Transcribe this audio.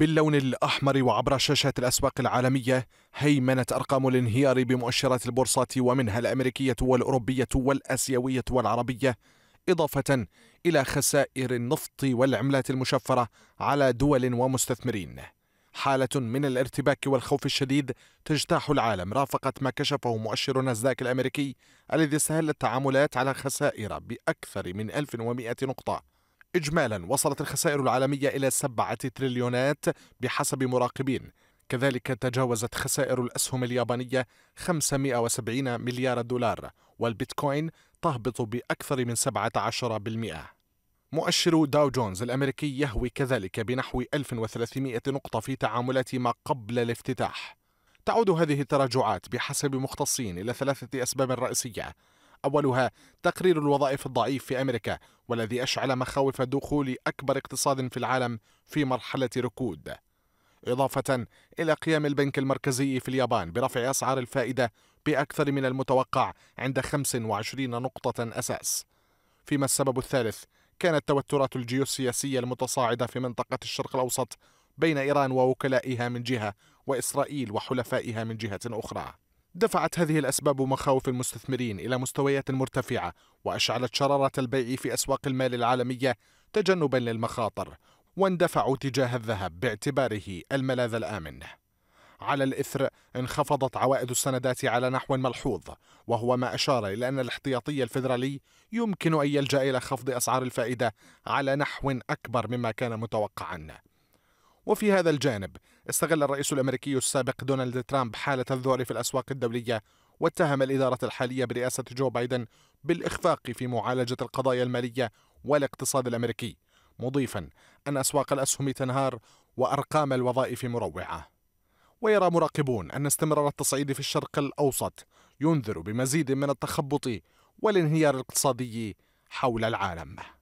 باللون الأحمر وعبر شاشات الأسواق العالمية هيمنت أرقام الانهيار بمؤشرات البورصات ومنها الأمريكية والأوروبية والأسيوية والعربية إضافة إلى خسائر النفط والعملات المشفرة على دول ومستثمرين حالة من الارتباك والخوف الشديد تجتاح العالم رافقت ما كشفه مؤشر ناسداك الأمريكي الذي سهل التعاملات على خسائر بأكثر من 1100 نقطة إجمالا وصلت الخسائر العالمية إلى سبعة تريليونات بحسب مراقبين كذلك تجاوزت خسائر الأسهم اليابانية 570 مليار دولار والبيتكوين تهبط بأكثر من 17% مؤشر داو جونز الأمريكي يهوي كذلك بنحو 1300 نقطة في تعاملات ما قبل الافتتاح تعود هذه التراجعات بحسب مختصين إلى ثلاثة أسباب رئيسية أولها تقرير الوظائف الضعيف في أمريكا والذي أشعل مخاوف دخول أكبر اقتصاد في العالم في مرحلة ركود إضافة إلى قيام البنك المركزي في اليابان برفع أسعار الفائدة بأكثر من المتوقع عند 25 نقطة أساس فيما السبب الثالث كانت التوترات الجيوسياسية المتصاعدة في منطقة الشرق الأوسط بين إيران ووكلائها من جهة وإسرائيل وحلفائها من جهة أخرى دفعت هذه الأسباب مخاوف المستثمرين إلى مستويات مرتفعة وأشعلت شرارة البيع في أسواق المال العالمية تجنبا للمخاطر واندفعوا تجاه الذهب باعتباره الملاذ الآمن على الإثر انخفضت عوائد السندات على نحو ملحوظ وهو ما أشار إلى أن الاحتياطي الفيدرالي يمكن أن يلجأ إلى خفض أسعار الفائدة على نحو أكبر مما كان متوقعا وفي هذا الجانب استغل الرئيس الامريكي السابق دونالد ترامب حاله الذعر في الاسواق الدوليه واتهم الاداره الحاليه برئاسه جو بايدن بالاخفاق في معالجه القضايا الماليه والاقتصاد الامريكي مضيفا ان اسواق الاسهم تنهار وارقام الوظائف مروعه ويرى مراقبون ان استمرار التصعيد في الشرق الاوسط ينذر بمزيد من التخبط والانهيار الاقتصادي حول العالم